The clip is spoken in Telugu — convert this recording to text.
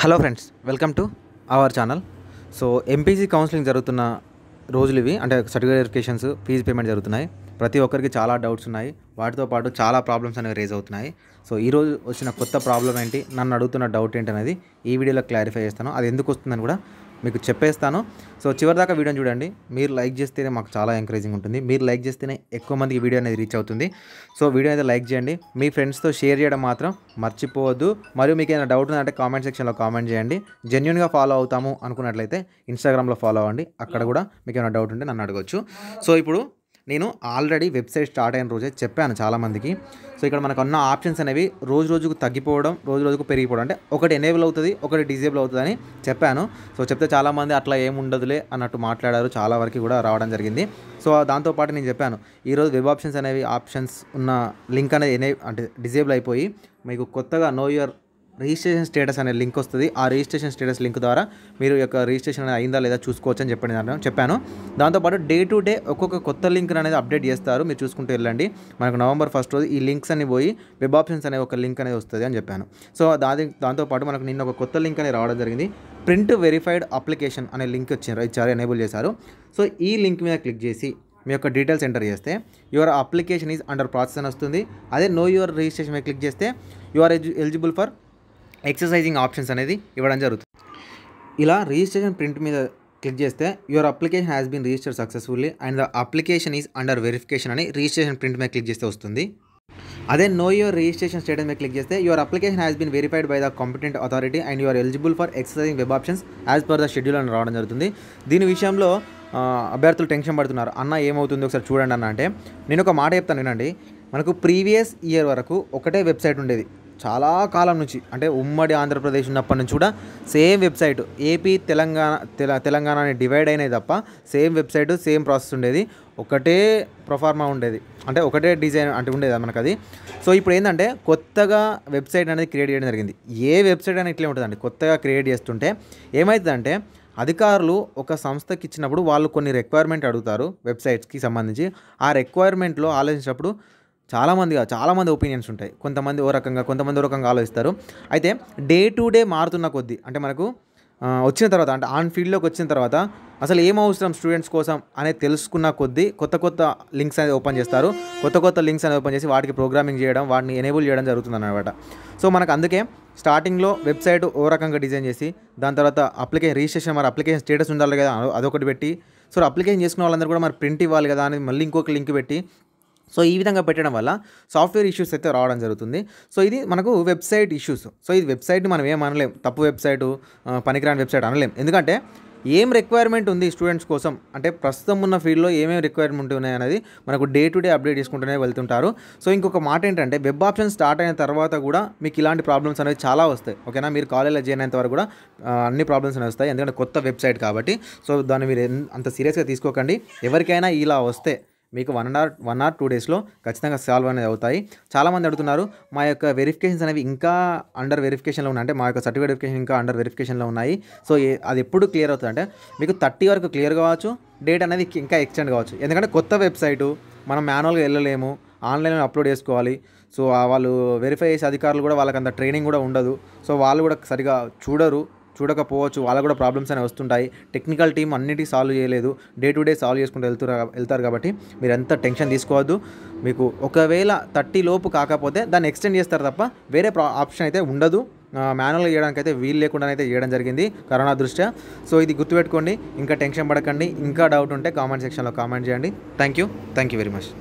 hello friends welcome to our channel so MPC counselling జరుగుతున్న రోజులు ఇవి అంటే సర్టిఫికేట్ ఫీజు పేమెంట్ జరుగుతున్నాయి ప్రతి ఒక్కరికి చాలా డౌట్స్ ఉన్నాయి వాటితో పాటు చాలా ప్రాబ్లమ్స్ అనేవి రేజ్ అవుతున్నాయి సో ఈరోజు వచ్చిన కొత్త ప్రాబ్లం ఏంటి నన్ను అడుగుతున్న డౌట్ ఏంటి అనేది ఈ వీడియోలో క్లారిఫై చేస్తాను అది ఎందుకు వస్తుందని కూడా మీకు చెప్పేస్తాను సో చివరి దాకా వీడియోని చూడండి మీరు లైక్ చేస్తేనే మాకు చాలా ఎంకరేజింగ్ ఉంటుంది మీరు లైక్ చేస్తేనే ఎక్కువ మందికి వీడియో అనేది రీచ్ అవుతుంది సో వీడియో అయితే లైక్ చేయండి మీ ఫ్రెండ్స్తో షేర్ చేయడం మాత్రం మర్చిపోవద్దు మరియు మీకు ఏమైనా డౌట్ ఉందంటే కామెంట్ సెక్షన్లో కామెంట్ చేయండి జెన్యున్గా ఫాలో అవుతాము అనుకున్నట్లయితే ఇన్స్టాగ్రామ్లో ఫాలో అవ్వండి అక్కడ కూడా మీకు ఏమైనా డౌట్ ఉంటే నన్ను అడగవచ్చు సో ఇప్పుడు నేను ఆల్రెడీ వెబ్సైట్ స్టార్ట్ అయిన రోజే చెప్పాను చాలామందికి సో ఇక్కడ మనకు ఉన్న ఆప్షన్స్ అనేవి రోజు రోజుకు తగ్గిపోవడం రోజు రోజుకు పెరిగిపోవడం అంటే ఒకటి ఎనేబుల్ అవుతుంది ఒకటి డిజేబుల్ అవుతుందని చెప్పాను సో చెప్తే చాలామంది అట్లా ఏముండదులే అన్నట్టు మాట్లాడారు చాలా వరకు కూడా రావడం జరిగింది సో దాంతోపాటు నేను చెప్పాను ఈరోజు వెబ్ ఆప్షన్స్ అనేవి ఆప్షన్స్ ఉన్న లింక్ అనేది ఎనే అంటే డిజేబుల్ అయిపోయి మీకు కొత్తగా నో యూర్ రిజిస్ట్రేషన్ స్టేటస్ అనే లింక్ వస్తుంది ఆ రిజిస్ట్రేషన్ స్టేటస్ లింక్ ద్వారా మీరు యొక్క రిజిస్ట్రేషన్ అయిందా లేదా చూసుకోవచ్చు అని చెప్పిన దాన్ని చెప్పాను దాంతోపాటు డే టు డే ఒక్కొక్క కొత్త లింక్ అనేది అప్డేట్ చేస్తారు మీరు చూసుకుంటూ వెళ్ళండి మనకు నవంబర్ ఫస్ట్ రోజు ఈ లింక్స్ అని పోయి వెబ్ ఆప్షన్స్ అనే ఒక లింక్ అనేది వస్తుంది అని చెప్పాను సో దాని దాంతోపాటు మనకు నిన్న ఒక కొత్త లింక్ అనేది రావడం జరిగింది ప్రింట్ వెరిఫైడ్ అప్లికేషన్ అనే లింక్ వచ్చారు ఇచ్చారు ఎనేబుల్ చేశారు సో ఈ లింక్ మీద క్లిక్ చేసి మీ యొక్క డీటెయిల్స్ ఎంటర్ చేస్తే your application is under process అని వస్తుంది అదే నో యువర్ రిజిస్ట్రేషన్ మీద క్లిక్ చేస్తే you are eligible for exercising options అనేది ఇవ్వడం జరుగుతుంది ఇలా రిజిస్ట్రేషన్ ప్రింట్ మీద క్లిక్ చేస్తే your application has been register successfully and the application is under verification అని రిజిస్ట్రేషన్ ప్రింట్ మీద క్లిక్ చేస్తే వస్తుంది అదే నో యువర్ రిజిస్ట్రేషన్ స్టేటస్ మీద క్లిక్ చేస్తే your application has been verified by the competent authority and you are eligible for exercising web options as per the schedule అని రావడం జరుగుతుంది దీని విషయంలో అభ్యర్థులు టెన్షన్ పడుతున్నారు అన్న ఏమవుతుంది ఒకసారి చూడండి అన్న అంటే నేను ఒక మాట చెప్తాను వినండి మనకు ప్రీవియస్ ఇయర్ వరకు ఒకటే వెబ్సైట్ ఉండేది చాలా కాలం నుంచి అంటే ఉమ్మడి ఆంధ్రప్రదేశ్ ఉన్నప్పటి నుంచి కూడా సేమ్ వెబ్సైట్ ఏపీ తెలంగాణ తెల తెలంగాణ అని డివైడ్ అయినాయి తప్ప సేమ్ వెబ్సైట్ సేమ్ ప్రాసెస్ ఉండేది ఒకటే ప్రొఫార్మా ఉండేది అంటే ఒకటే డిజైన్ అంటే ఉండేది మనకు అది సో ఇప్పుడు ఏంటంటే కొత్తగా వెబ్సైట్ అనేది క్రియేట్ చేయడం జరిగింది ఏ వెబ్సైట్ అనేది ఇట్లే ఉంటుందండి కొత్తగా క్రియేట్ చేస్తుంటే ఏమవుతుందంటే అధికారులు ఒక సంస్థకి ఇచ్చినప్పుడు వాళ్ళు కొన్ని రిక్వైర్మెంట్ అడుగుతారు వెబ్సైట్స్కి సంబంధించి ఆ రిక్వైర్మెంట్లో ఆలోచించినప్పుడు చాలామంది చాలామంది ఒపీనియన్స్ ఉంటాయి కొంతమంది ఓ రకంగా కొంతమంది ఓ రకంగా ఆలోచిస్తారు అయితే డే టు డే మారుతున్న కొద్దీ అంటే మనకు వచ్చిన తర్వాత అంటే ఆన్ ఫీల్డ్లోకి వచ్చిన తర్వాత అసలు ఏం అవసరం స్టూడెంట్స్ కోసం అనేది తెలుసుకున్న కొద్దీ కొత్త కొత్త లింక్స్ అనేది ఓపెన్ చేస్తారు కొత్త కొత్త లింక్స్ అనేది ఓపెన్ చేసి వాటికి ప్రోగ్రామింగ్ చేయడం వాటిని ఎనేబుల్ చేయడం జరుగుతుంది అనమాట సో మనకు అందుకే స్టార్టింగ్లో వెబ్సైట్ ఓ రకంగా డిజైన్ చేసి దాని తర్వాత అప్లికేషన్ రిజిస్ట్రేషన్ మరి అప్లికేషన్ స్టేటస్ ఉండాలి కదా అదొకటి పెట్టి సో అప్లికేషన్ చేసుకున్న వాళ్ళందరూ కూడా మరి ప్రింట్ ఇవ్వాలి కదా అని మళ్ళీ ఇంకొక లింక్ పెట్టి సో ఈ విధంగా పెట్టడం వల్ల సాఫ్ట్వేర్ ఇష్యూస్ అయితే రావడం జరుగుతుంది సో ఇది మనకు వెబ్సైట్ ఇష్యూస్ సో ఇది వెబ్సైట్ని మనం ఏం అనలేం తప్పు వెబ్సైటు పనికిరాని వెబ్సైట్ అనలేం ఎందుకంటే ఏం రిక్వైర్మెంట్ ఉంది స్టూడెంట్స్ కోసం అంటే ప్రస్తుతం ఉన్న ఫీల్డ్లో ఏమేమి రిక్వైర్మెంట్ ఉన్నాయి అనేది మనకు డే టు డే అప్డేట్ చేసుకుంటూనే వెళ్తుంటారు సో ఇంకొక మాట ఏంటంటే వెబ్ ఆప్షన్ స్టార్ట్ అయిన తర్వాత కూడా మీకు ఇలాంటి ప్రాబ్లమ్స్ అనేవి చాలా వస్తాయి ఓకేనా మీరు కాలేజ్లో జాయిన్ అయినంత వరకు కూడా అన్ని ప్రాబ్లమ్స్ అనేవి వస్తాయి ఎందుకంటే కొత్త వెబ్సైట్ కాబట్టి సో దాన్ని మీరు అంత సీరియస్గా తీసుకోకండి ఎవరికైనా ఇలా వస్తే మీకు one and hour one or two డేస్లో ఖచ్చితంగా సాల్వ్ అనేది అవుతాయి చాలామంది అడుగుతున్నారు మా యొక్క వెరిఫికేషన్స్ అనేవి ఇంకా అండర్ వెరిఫికేషన్లో ఉన్నాయి అంటే మా యొక్క సర్టిఫికేట్ వెరిఫికేషన్ ఇంకా అండర్ వెరిఫికేషన్లో ఉన్నాయి సో అది ఎప్పుడు క్లియర్ అవుతుంది అంటే మీకు థర్టీ వరకు క్లియర్ కావచ్చు డేట్ అనేది ఇంకా ఎక్స్టెండ్ కావచ్చు ఎందుకంటే కొత్త వెబ్సైటు మనం మాన్యువల్గా వెళ్ళలేము ఆన్లైన్లో అప్లోడ్ చేసుకోవాలి సో వాళ్ళు వెరిఫై చేసే అధికారులు కూడా వాళ్ళకి అంత ట్రైనింగ్ కూడా ఉండదు సో వాళ్ళు కూడా సరిగా చూడరు చూడకపోవచ్చు వాళ్ళకు కూడా ప్రాబ్లమ్స్ అనేవి వస్తుంటాయి టెక్నికల్ టీం అన్నిటికీ సాల్వ్ చేయలేదు డే టు డే సాల్వ్ చేసుకుంటూ వెళ్తారు వెళ్తారు కాబట్టి మీరు ఎంత టెన్షన్ తీసుకోవద్దు మీకు ఒకవేళ థర్టీ లోపు కాకపోతే దాన్ని ఎక్స్టెండ్ చేస్తారు తప్ప వేరే ఆప్షన్ అయితే ఉండదు మాన్యువల్గా చేయడానికి అయితే వీలు లేకుండా అయితే చేయడం జరిగింది కరోనా దృష్ట్యా సో ఇది గుర్తుపెట్టుకోండి ఇంకా టెన్షన్ పడకండి ఇంకా డౌట్ ఉంటే కామెంట్ సెక్షన్లో కామెంట్ చేయండి thank you thank you very much